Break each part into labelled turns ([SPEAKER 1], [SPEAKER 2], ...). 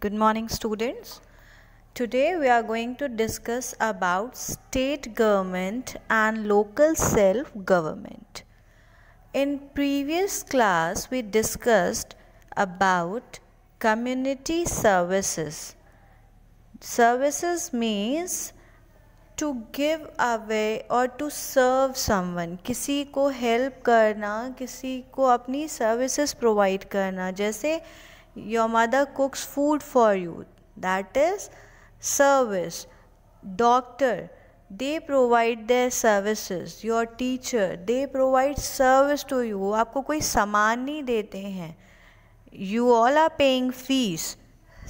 [SPEAKER 1] good morning students today we are going to discuss about state government and local self government in previous class we discussed about community services services means to give away और to serve someone किसी को help करना किसी को अपनी services provide करना जैसे your mother cooks food for you that is service doctor they provide their services your teacher they provide service to you वो आपको कोई सामान नहीं देते हैं you all are paying fees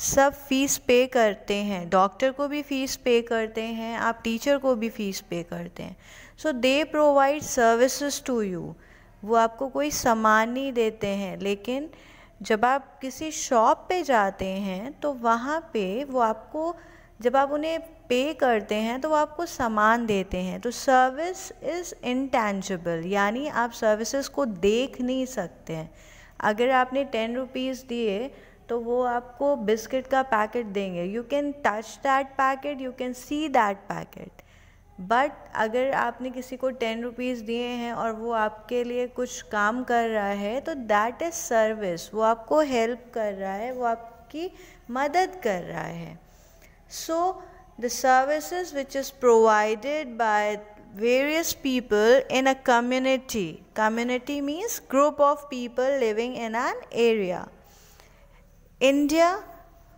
[SPEAKER 1] सब फीस पे करते हैं डॉक्टर को भी फीस पे करते हैं आप टीचर को भी फीस पे करते हैं so they provide services to you वो आपको कोई सामान नहीं देते हैं लेकिन जब आप किसी शॉप पे जाते हैं तो वहाँ पे वो आपको जब आप उन्हें पे करते हैं तो वो आपको सामान देते हैं तो सर्विस इज़ इनटेंजिबल यानी आप सर्विसेज को देख नहीं सकते हैं अगर आपने टेन रुपीज़ दिए तो वो आपको बिस्किट का पैकेट देंगे you can touch that packet you can see that packet but अगर आपने किसी को टेन रुपीज़ दिए हैं और वो आपके लिए कुछ काम कर रहा है तो दैट इज़ सर्विस वो आपको हेल्प कर रहा है वो आपकी मदद कर रहा है so the services which is provided by various people in a community community means group of people living in an area India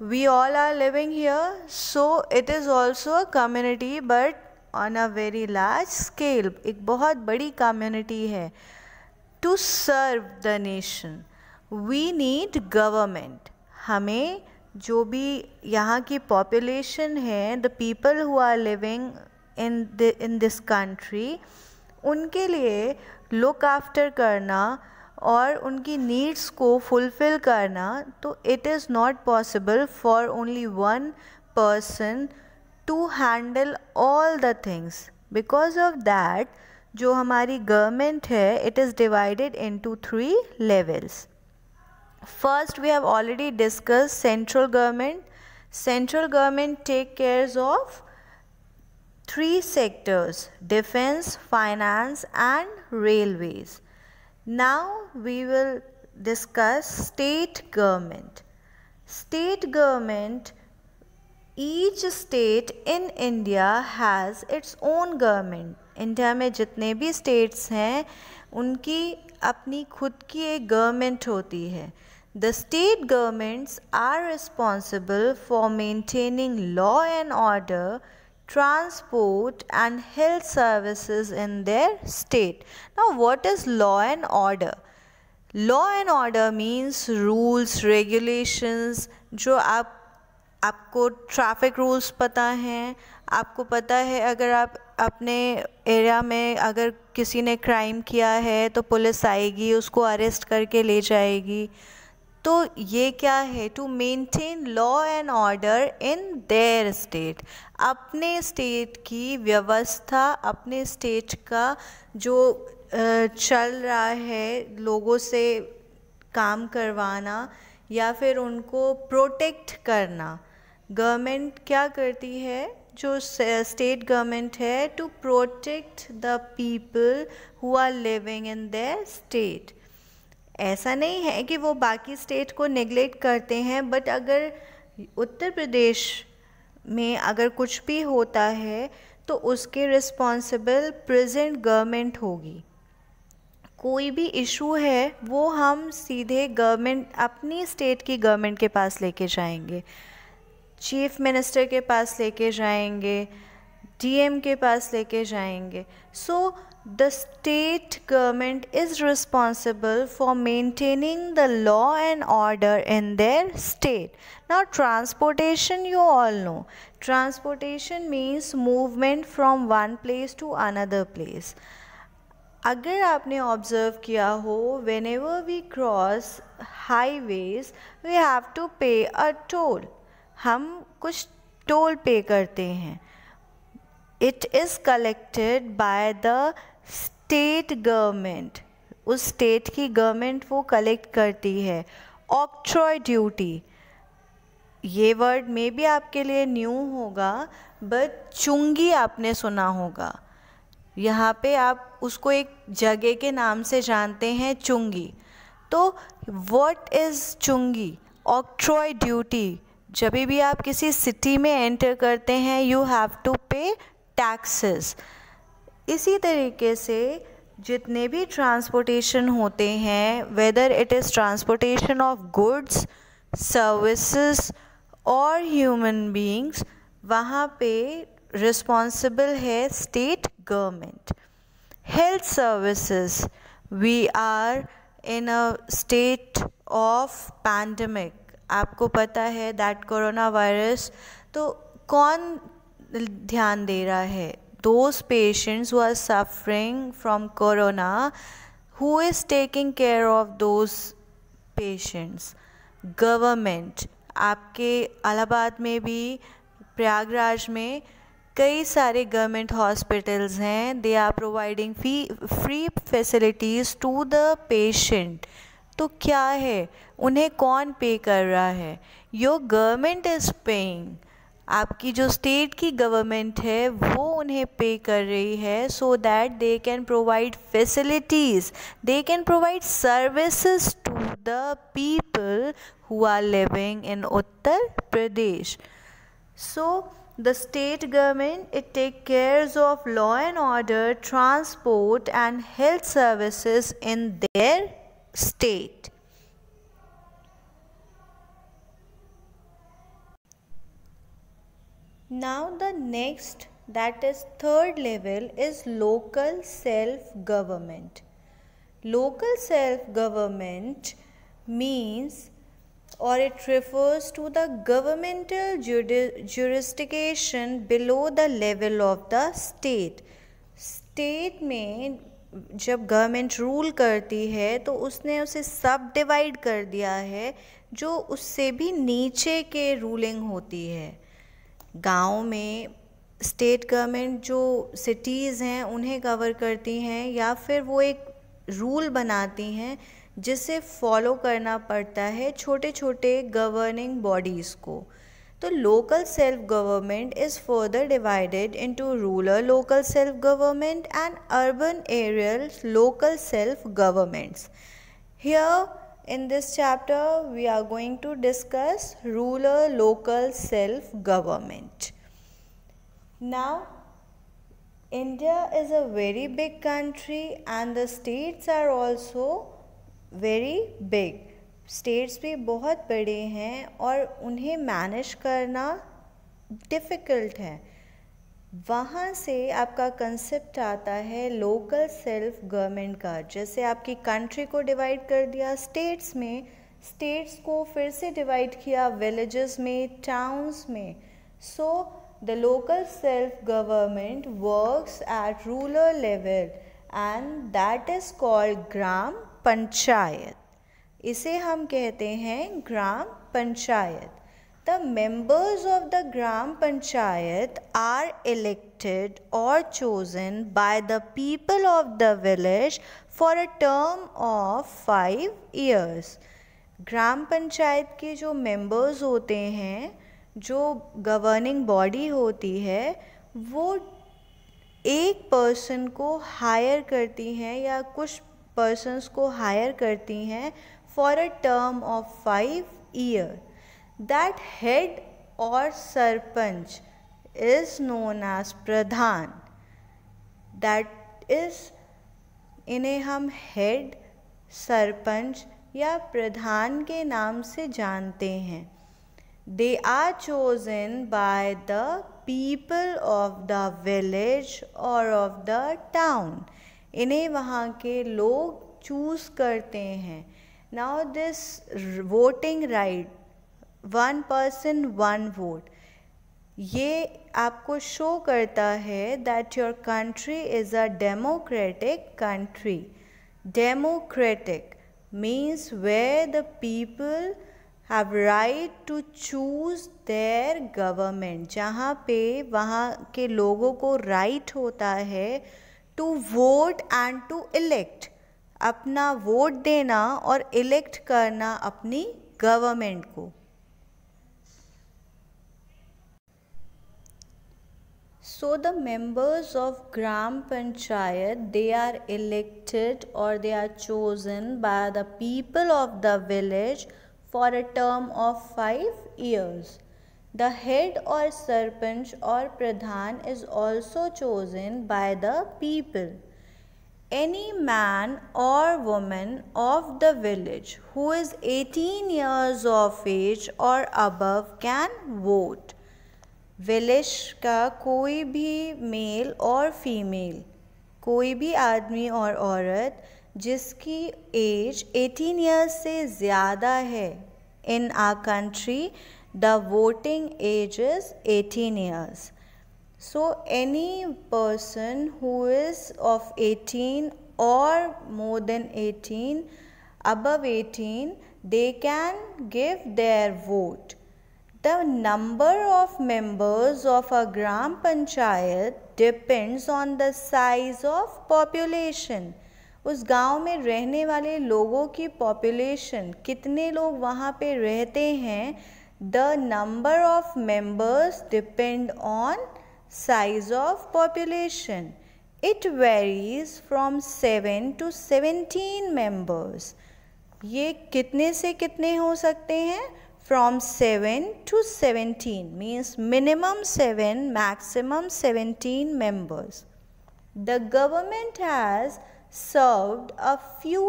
[SPEAKER 1] we all are living here so it is also a community but on a very large scale एक बहुत बड़ी कम्युनिटी है to serve the nation we need government हमें जो भी यहाँ की पॉपुलेशन है the people who are living in in this country उनके लिए लुक आफ्टर करना और उनकी नीड्स को फुलफ़िल करना तो it is not possible for only one person to handle all the things. Because of that, जो हमारी गवर्नमेंट है it is divided into three levels first we have already discuss central government central government take cares of three sectors defense finance and railways now we will discuss state government state government each state in India has its own government India में जितने भी states हैं उनकी अपनी खुद की एक government होती है the state governments are responsible for maintaining law and order transport and health services in their state now what is law and order law and order means rules regulations जो आप आपको ट्रैफ़िक रूल्स पता हैं आपको पता है अगर आप अपने एरिया में अगर किसी ने क्राइम किया है तो पुलिस आएगी उसको अरेस्ट करके ले जाएगी तो ये क्या है to maintain law and order in their state अपने स्टेट की व्यवस्था अपने स्टेट का जो चल रहा है लोगों से काम करवाना या फिर उनको प्रोटेक्ट करना गवर्नमेंट क्या करती है जो स्टेट गवर्नमेंट है to protect the people who are living in the state ऐसा नहीं है कि वो बाकी स्टेट को नेग्लेक्ट करते हैं बट अगर उत्तर प्रदेश में अगर कुछ भी होता है तो उसके रिस्पॉन्सिबल प्रेजेंट गवर्नमेंट होगी कोई भी इशू है वो हम सीधे गवर्नमेंट अपनी स्टेट की गवर्नमेंट के पास लेके जाएंगे चीफ मिनिस्टर के पास लेके जाएंगे डीएम के पास लेके जाएंगे so the state government is responsible for maintaining the law and order in their state now transportation you all know transportation means movement from one place to another place अगर आपने ऑब्जर्व किया हो whenever we cross highways we have to pay a toll हम कुछ toll pay करते हैं it is collected by the state government उस state की गवर्नमेंट वो कलेक्ट करती है ऑक्ट्रॉय ड्यूटी ये वर्ड मे भी आपके लिए न्यू होगा बट चुंगी आपने सुना होगा यहाँ पे आप उसको एक जगह के नाम से जानते हैं चुंगी तो वॉट इज़ चुंगी ऑक्ट्रॉय ड्यूटी जब भी आप किसी सिटी में एंटर करते हैं you have to pay taxes इसी तरीके से जितने भी ट्रांसपोर्टेशन होते हैं whether it is transportation of goods services और ह्यूमन बीइंग्स वहाँ पे रिस्पॉन्सिबल है state government health services we are in a state of pandemic आपको पता है दैट कोरोना वायरस तो कौन ध्यान दे रहा है those patients who are suffering from corona who is taking care of those patients government आपके अलाहाबाद में भी प्रयागराज में कई सारे गवर्नमेंट हॉस्पिटल्स हैं they are providing fee free facilities to the patient तो क्या है उन्हें कौन पे कर रहा है योर गवर्नमेंट इज़ पेइंग आपकी जो स्टेट की गवर्नमेंट है वो उन्हें पे कर रही है so that they can provide facilities they can provide services to the people who are living in Uttar Pradesh so the state government it take cares of law and order transport and health services in their state. Now the next that is third level is local self-government. Local self-government means or it refers to the governmental jurisdiction below the level of the state. State means. जब government rule करती है तो उसने उसे सब divide कर दिया है जो उससे भी नीचे के रूलिंग होती है गांव में स्टेट गवर्नमेंट जो सिटीज़ हैं उन्हें कवर करती हैं या फिर वो एक रूल बनाती हैं जिसे फॉलो करना पड़ता है छोटे छोटे गवर्निंग बॉडीज़ को The local self government is further divided into rural local self government and urban areas local self governments. Here in this chapter, we are going to discuss rural local self government. Now, India is a very big country and the states are also very big. States भी बहुत बड़े हैं और उन्हें manage करना difficult है वहाँ से आपका कंसेप्ट आता है लोकल सेल्फ गवर्नमेंट का जैसे आपकी कंट्री को डिवाइड कर दिया स्टेट्स में स्टेट्स को फिर से डिवाइड किया विलेजेस में टाउन्स में so the local self government works at rural level and that is called gram panchayat इसे हम कहते हैं gram panchayat the members of the gram panchayat are elected और chosen by the people of the village for a term of five years gram panchayat के जो members होते हैं जो गवर्निंग बॉडी होती है वो एक पर्सन को हायर करती हैं या कुछ पर्सनस को हायर करती हैं for a term of five year that head और sarpanch is known as pradhan that is इन्हें हम हेड सरपंच या प्रधान के नाम से जानते हैं they are chosen by the people of the village और ऑफ द टाउन इन्हें वहाँ के लोग चूज़ करते हैं now this voting right one person one vote ये आपको शो करता है that your country is a democratic country democratic means वे the people have right to choose their government जहाँ पे वहाँ के लोगों को राइट right होता है to vote and to elect अपना वोट देना और इलेक्ट करना अपनी गवर्नमेंट को so the members of gram panchayat they are elected और they are chosen by the people of the village for a term of five years the head और सरपंच और pradhan is also chosen by the people any man or woman of the village who is 18 years of age or above can vote. Village का कोई भी mail और female कोई भी आदमी और औरत जिसकी एज 18 ईयर्स से ज़्यादा है in a country the voting age is 18 years So any person who is of 18 or more than 18, above 18, they can give their vote. The number of members of a Gram Panchayat depends on the size of population. उस गांव में रहने वाले लोगों की population कितने लोग वहाँ पे रहते हैं the number of members depend on Size of population. It varies from 7 to 17 members. ये कितने से कितने हो सकते हैं from 7 to 17 means minimum 7 maximum 17 members the government has served a few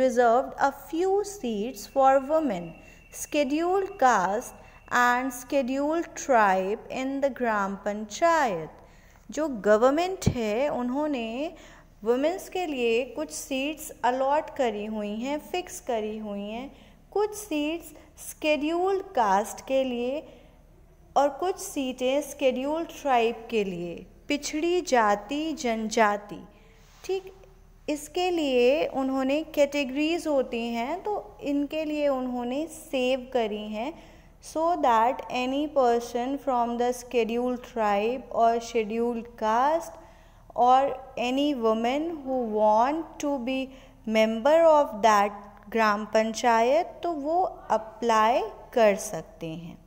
[SPEAKER 1] reserved a few seats for women scheduled caste and scheduled tribe in the gram panchayat जो government है उन्होंने वुमेंस के लिए कुछ सीट्स अलॉट करी हुई हैं फिक्स करी हुई हैं कुछ सीट्स स्केड्यूल्ड कास्ट के लिए और कुछ सीटें स्केड्यूल्ड ट्राइब के लिए पिछड़ी जाति जनजाति ठीक इसके लिए उन्होंने कैटेगरीज होती हैं तो इनके लिए उन्होंने सेव करी हैं so that any person from the scheduled tribe or scheduled caste or any woman who want to be member of that ग्राम पंचायत तो वो अप्लाई कर सकते हैं